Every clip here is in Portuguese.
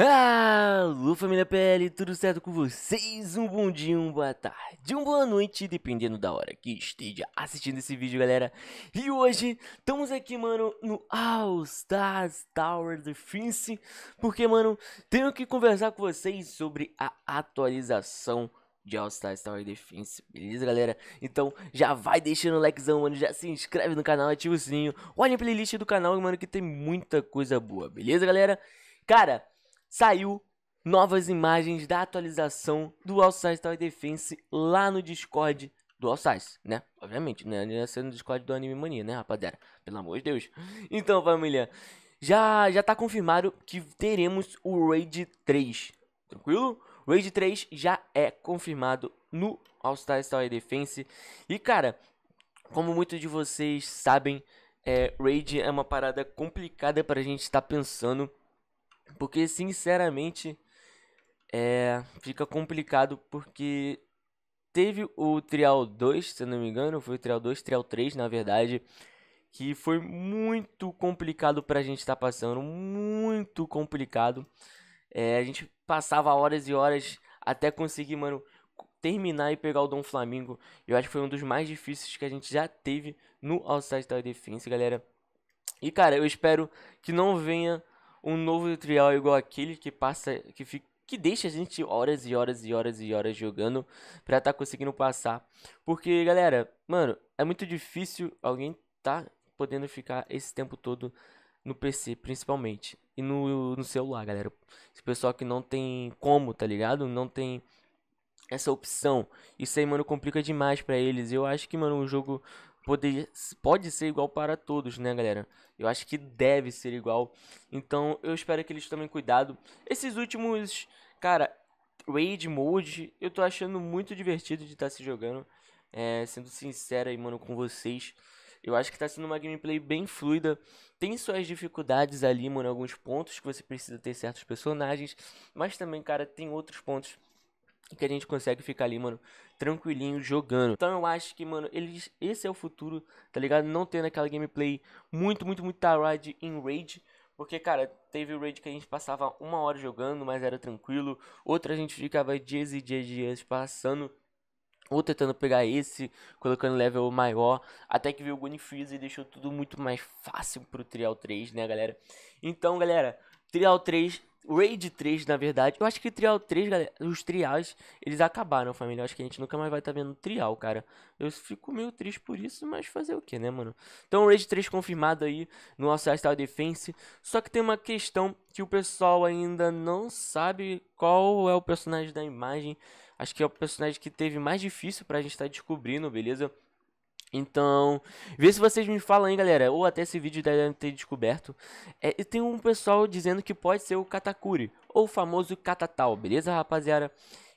Alô ah, família PL, tudo certo com vocês? Um bom dia, uma boa tarde, uma boa noite, dependendo da hora que esteja assistindo esse vídeo, galera. E hoje, estamos aqui, mano, no All Stars Tower Defense, porque, mano, tenho que conversar com vocês sobre a atualização de All Stars Tower Defense, beleza galera? Então já vai deixando o likezão, mano, já se inscreve no canal, ativa o sininho, olha a playlist do canal, mano, que tem muita coisa boa, beleza galera? Cara, saiu novas imagens da atualização do Alsace Tower Defense lá no Discord do Alsace, né? Obviamente, né? Não ia ser no Discord do Anime Mania, né, rapaziada? Pelo amor de Deus. Então, família, já, já tá confirmado que teremos o Raid 3, tranquilo? Raid 3 já é confirmado no All-Star Tower Defense. E, cara, como muitos de vocês sabem, é, Raid é uma parada complicada pra gente estar tá pensando porque, sinceramente, é, fica complicado porque teve o Trial 2, se não me engano, foi o Trial 2, Trial 3, na verdade, que foi muito complicado pra gente estar tá passando, muito complicado. É, a gente passava horas e horas até conseguir, mano, terminar e pegar o Dom Flamengo. Eu acho que foi um dos mais difíceis que a gente já teve no Outside Tower Defense, galera. E, cara, eu espero que não venha um novo tutorial igual aquele que passa que fica que deixa a gente horas e horas e horas e horas jogando pra tá conseguindo passar. Porque, galera, mano, é muito difícil alguém tá podendo ficar esse tempo todo no PC, principalmente. E no, no celular, galera. Esse pessoal que não tem como, tá ligado? Não tem essa opção. Isso aí, mano, complica demais para eles. Eu acho que, mano, o jogo pode, pode ser igual para todos, né, galera? Eu acho que deve ser igual. Então, eu espero que eles tomem cuidado. Esses últimos, cara, Raid Mode, eu tô achando muito divertido de estar tá se jogando. É, sendo sincero aí, mano, com vocês. Eu acho que tá sendo uma gameplay bem fluida. Tem suas dificuldades ali, mano, alguns pontos que você precisa ter certos personagens. Mas também, cara, tem outros pontos que a gente consegue ficar ali, mano, tranquilinho jogando. Então eu acho que, mano, eles, esse é o futuro, tá ligado? Não tendo aquela gameplay muito, muito, muito tarde em raid. Porque, cara, teve o raid que a gente passava uma hora jogando, mas era tranquilo. Outra a gente ficava dias e dias e dias passando. Ou tentando pegar esse, colocando level maior. Até que veio o Gun Freeze e deixou tudo muito mais fácil pro Trial 3, né, galera? Então, galera, Trial 3 Raid 3, na verdade. Eu acho que Trial 3, galera, os trials eles acabaram, família. Eu acho que a gente nunca mais vai estar tá vendo trial, cara. Eu fico meio triste por isso, mas fazer o que, né, mano? Então, Raid 3 confirmado aí no All-Star Defense. Só que tem uma questão que o pessoal ainda não sabe qual é o personagem da imagem. Acho que é o personagem que teve mais difícil pra gente estar tá descobrindo, beleza? Então, vê se vocês me falam aí, galera. Ou até esse vídeo deve ter descoberto. É, e tem um pessoal dizendo que pode ser o Katakuri, ou o famoso Katatal, beleza, rapaziada?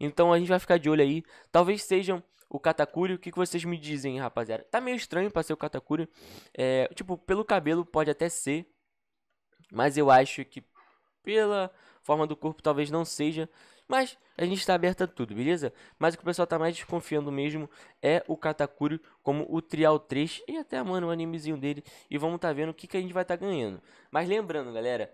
Então a gente vai ficar de olho aí. Talvez sejam o Katakuri. O que, que vocês me dizem, rapaziada? Tá meio estranho pra ser o Katakuri. É, tipo, pelo cabelo pode até ser. Mas eu acho que pela forma do corpo talvez não seja. Mas a gente está aberto a tudo, beleza? Mas o que o pessoal tá mais desconfiando mesmo é o Katakuri como o Trial 3 e até, mano, o animezinho dele. E vamos tá vendo o que, que a gente vai tá ganhando. Mas lembrando, galera,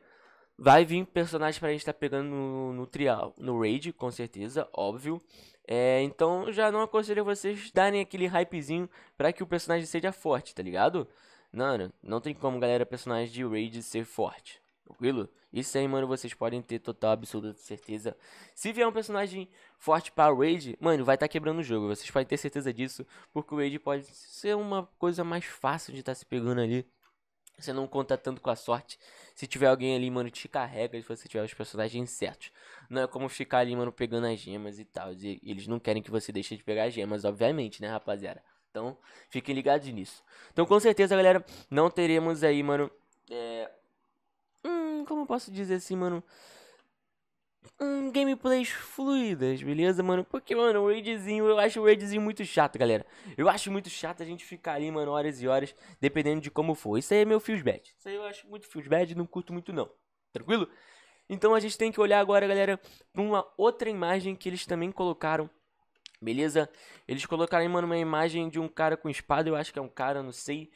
vai vir personagens pra gente tá pegando no, no Trial, no Raid, com certeza, óbvio. É, então já não aconselho vocês darem aquele hypezinho para que o personagem seja forte, tá ligado? Não, não tem como, galera, personagem de Raid ser forte. Tranquilo? Isso aí, mano, vocês podem ter total, absoluta certeza. Se vier um personagem forte pra Raid, mano, vai estar tá quebrando o jogo. Vocês podem ter certeza disso, porque o Raid pode ser uma coisa mais fácil de estar tá se pegando ali. Você não conta tanto com a sorte. Se tiver alguém ali, mano, te carrega se você tiver os personagens certos. Não é como ficar ali, mano, pegando as gemas e tal. E eles não querem que você deixe de pegar as gemas, obviamente, né, rapaziada? Então, fiquem ligados nisso. Então, com certeza, galera, não teremos aí, mano, é, como eu posso dizer assim, mano? Um, gameplays fluidas, beleza, mano? Porque, mano, o raidzinho, eu acho o raidzinho muito chato, galera. Eu acho muito chato a gente ficar ali, mano, horas e horas, dependendo de como for. Isso aí é meu feels bad. Isso aí eu acho muito feels bad, não curto muito não. Tranquilo? Então a gente tem que olhar agora, galera, pra uma outra imagem que eles também colocaram Beleza? Eles colocaram, mano, uma imagem de um cara com espada, eu acho que é um cara, não sei.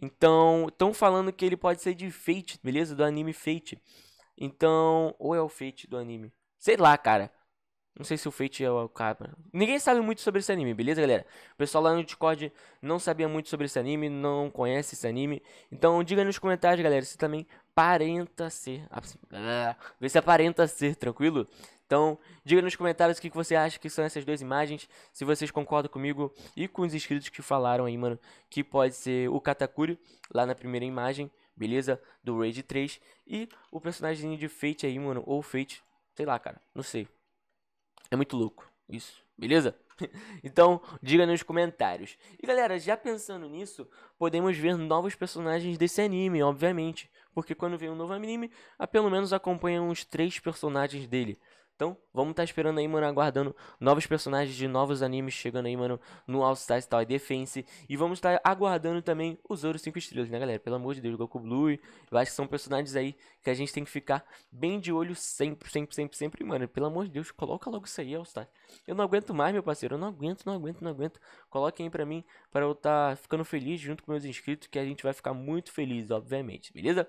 Então, estão falando que ele pode ser de Fate, beleza? Do anime Fate. Então, ou é o Fate do anime? Sei lá, cara. Não sei se o Fate é o cara. Ninguém sabe muito sobre esse anime, beleza, galera? O pessoal lá no Discord não sabia muito sobre esse anime, não conhece esse anime. Então, diga nos comentários, galera, se também aparenta ser. Ah, ah, vê se aparenta ser, tranquilo? Então, diga nos comentários o que você acha que são essas duas imagens, se vocês concordam comigo e com os inscritos que falaram aí, mano, que pode ser o Katakuri, lá na primeira imagem, beleza? Do Raid 3, e o personagem de Fate aí, mano, ou Fate, sei lá, cara, não sei. É muito louco, isso, beleza? Então, diga nos comentários. E galera, já pensando nisso, podemos ver novos personagens desse anime, obviamente. Porque quando vem um novo anime, há ah, pelo menos acompanha uns três personagens dele. Então, vamos estar tá esperando aí, mano, aguardando novos personagens de novos animes chegando aí, mano, no All Stars Tower Defense. E vamos estar tá aguardando também os outros 5 estrelas, né, galera? Pelo amor de Deus, Goku Blue. Eu acho que são personagens aí que a gente tem que ficar bem de olho sempre, sempre, sempre, sempre. Mano, pelo amor de Deus, coloca logo isso aí, All Stars. Eu não aguento mais, meu parceiro. Eu não aguento, não aguento, não aguento. Coloquem aí pra mim, para eu estar tá ficando feliz junto com meus inscritos, que a gente vai ficar muito feliz, obviamente, beleza?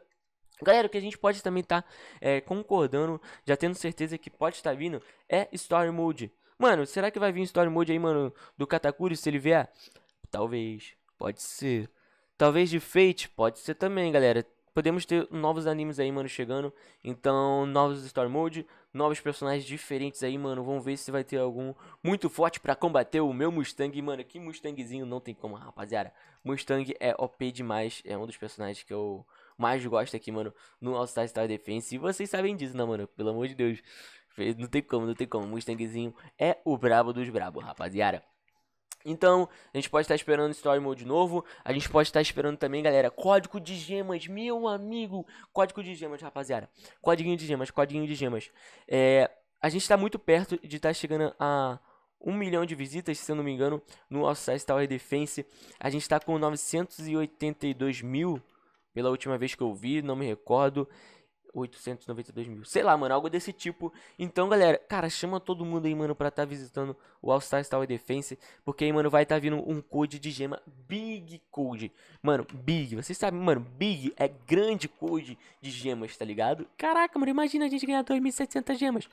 Galera, o que a gente pode também estar tá, é, concordando, já tendo certeza que pode estar tá vindo, é Story Mode. Mano, será que vai vir Story Mode aí, mano, do Katakuri, se ele vier? Talvez, pode ser. Talvez de Fate, pode ser também, galera. Podemos ter novos animes aí, mano, chegando. Então, novos Story Mode, novos personagens diferentes aí, mano. Vamos ver se vai ter algum muito forte para combater o meu Mustang, mano. Que Mustangzinho, não tem como, rapaziada. Mustang é OP demais, é um dos personagens que eu mais gosta aqui, mano, no All-Star Star Defense. E vocês sabem disso, né, mano? Pelo amor de Deus. Não tem como, não tem como. Mustangzinho é o brabo dos brabos, rapaziada. Então, a gente pode estar esperando Story Mode novo. A gente pode estar esperando também, galera, código de gemas, meu amigo. Código de gemas, rapaziada. Código de gemas, código de gemas. É, a gente está muito perto de estar tá chegando a um milhão de visitas, se eu não me engano, no nosso site Tower Defense. A gente está com 982 mil pela última vez que eu vi, não me recordo. 892 mil. Sei lá, mano, algo desse tipo. Então, galera, cara, chama todo mundo aí, mano, pra tá visitando o All Stars Tower Defense. Porque aí, mano, vai tá vindo um code de gema Big Code. Mano, Big, vocês sabem, mano, Big é grande code de gemas, tá ligado? Caraca, mano, imagina a gente ganhar 2.700 gemas.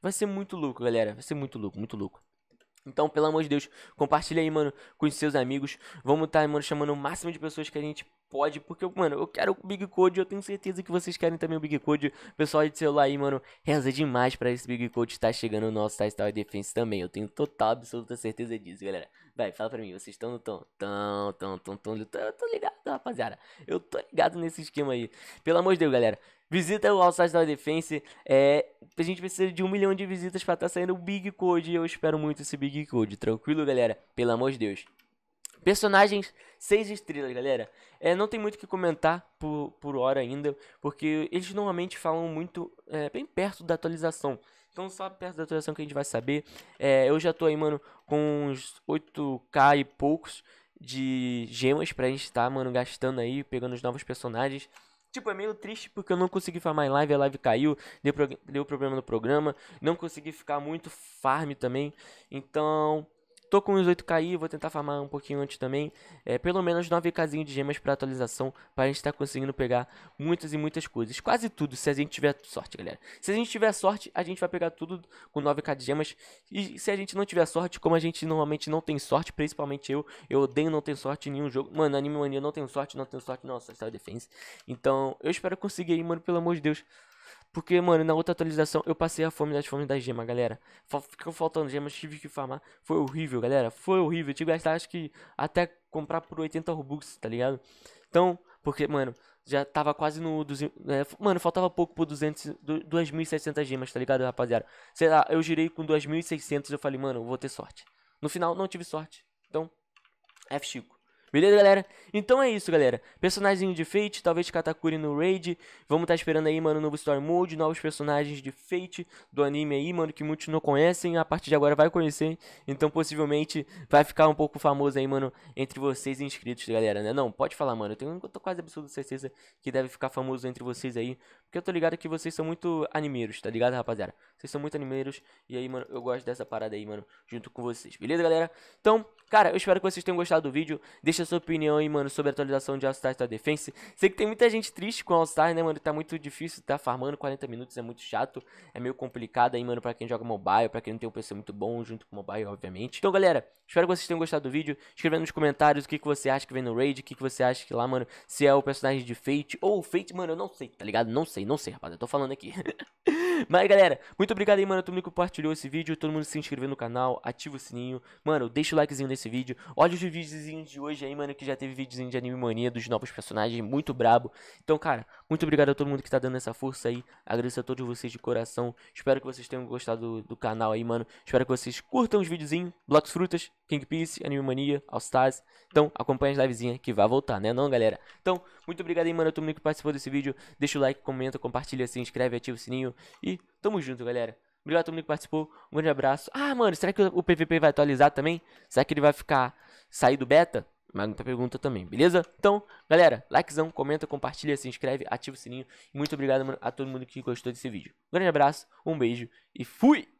Vai ser muito louco, galera. Vai ser muito louco, muito louco. Então, pelo amor de Deus, compartilha aí, mano, com os seus amigos. Vamos estar, tá, mano, chamando o máximo de pessoas que a gente pode, porque, mano, eu quero o Big Code, eu tenho certeza que vocês querem também o Big Code. Pessoal de celular aí, mano, reza demais para esse Big Code estar tá chegando no nosso Star Defense também. Eu tenho total, absoluta certeza disso, galera. Véi, fala pra mim, vocês estão no tom? Tão, tão, tão, tão. Eu tô, eu tô ligado, rapaziada. Eu tô ligado nesse esquema aí. Pelo amor de Deus, galera. Visita o Alside da Defense. É, a gente precisa de um milhão de visitas pra tá saindo o Big Code. E eu espero muito esse Big Code. Tranquilo, galera? Pelo amor de Deus. Personagens 6 estrelas, galera. É, não tem muito o que comentar por, por hora ainda, porque eles normalmente falam muito é, bem perto da atualização. Então só perto da atualização que a gente vai saber. É, eu já tô aí, mano, com uns 8k e poucos de gemas pra gente tá, mano, gastando aí, pegando os novos personagens. Tipo, é meio triste porque eu não consegui farmar em live, a live caiu, deu, deu problema no programa, não consegui ficar muito farm também. Então, Tô com os 8k, vou tentar farmar um pouquinho antes também. É, pelo menos 9kzinho de gemas para atualização, para a gente estar tá conseguindo pegar muitas e muitas coisas. Quase tudo, se a gente tiver sorte, galera. Se a gente tiver sorte, a gente vai pegar tudo com 9k de gemas. E se a gente não tiver sorte, como a gente normalmente não tem sorte, principalmente eu, eu odeio não ter sorte em nenhum jogo. Mano, Anime Mania não tenho sorte, não tenho sorte, nossa, está Defense. Então, eu espero conseguir aí, mano, pelo amor de Deus. Porque, mano, na outra atualização eu passei a fome das fomes das gemas, galera. Ficou faltando gemas, tive que farmar. Foi horrível, galera. Foi horrível. Eu tive que gastar, acho que até comprar por 80 Robux, tá ligado? Então, porque, mano, já tava quase no... é, mano, faltava pouco por 200, 2.700 gemas, tá ligado, rapaziada? Sei lá, eu girei com 2.600 eu falei, mano, vou ter sorte. No final, não tive sorte. Então, F Chico. Beleza, galera? Então é isso, galera. Personagem de Fate, talvez Katakuri no Raid. Vamos estar tá esperando aí, mano, novo Story Mode, novos personagens de Fate do anime aí, mano, que muitos não conhecem. A partir de agora vai conhecer. Então, possivelmente, vai ficar um pouco famoso aí, mano, entre vocês inscritos, galera, né? Não, pode falar, mano. Eu, tenho, eu tô quase absoluta certeza que deve ficar famoso entre vocês aí. Porque eu tô ligado que vocês são muito animeiros, tá ligado, rapaziada? Vocês são muito animeiros. E aí, mano, eu gosto dessa parada aí, mano, junto com vocês. Beleza, galera? Então, cara, eu espero que vocês tenham gostado do vídeo. Deixa deixa a sua opinião aí, mano, sobre a atualização de All-Star da Defense. Sei que tem muita gente triste com all né, mano? Tá muito difícil, tá farmando 40 minutos, é muito chato, é meio complicado aí, mano, pra quem joga mobile, pra quem não tem um PC muito bom junto com mobile, obviamente. Então, galera, espero que vocês tenham gostado do vídeo. Escrevendo nos comentários o que, que você acha que vem no raid, o que, que você acha que lá, mano, se é o personagem de Fate ou Fate, mano, eu não sei, tá ligado? Não sei, não sei, rapaz, eu tô falando aqui. Mas galera, muito obrigado aí, mano, todo mundo que compartilhou esse vídeo, todo mundo se inscreveu no canal, ativa o sininho. Mano, deixa o likezinho nesse vídeo. Olha os videozinhos de hoje aí, mano, que já teve videozinho de anime mania dos novos personagens, muito brabo. Então, cara, muito obrigado a todo mundo que tá dando essa força aí. Agradeço a todos vocês de coração. Espero que vocês tenham gostado do, do canal aí, mano. Espero que vocês curtam os videozinhos, Blocos Frutas, King piece Anime Mania, All Stars. Então, acompanha as livezinhas que vai voltar, né não, galera? Então, muito obrigado aí, mano, a todo mundo que participou desse vídeo. Deixa o like, comenta, compartilha, se inscreve, ativa o sininho. E tamo junto, galera. Obrigado a todo mundo que participou. Um grande abraço. Ah, mano, será que o PVP vai atualizar também? Será que ele vai ficar sair do beta? Mas muita pergunta também, beleza? Então, galera, likezão, comenta, compartilha, se inscreve, ativa o sininho. E muito obrigado mano, a todo mundo que gostou desse vídeo. Um grande abraço, um beijo e fui!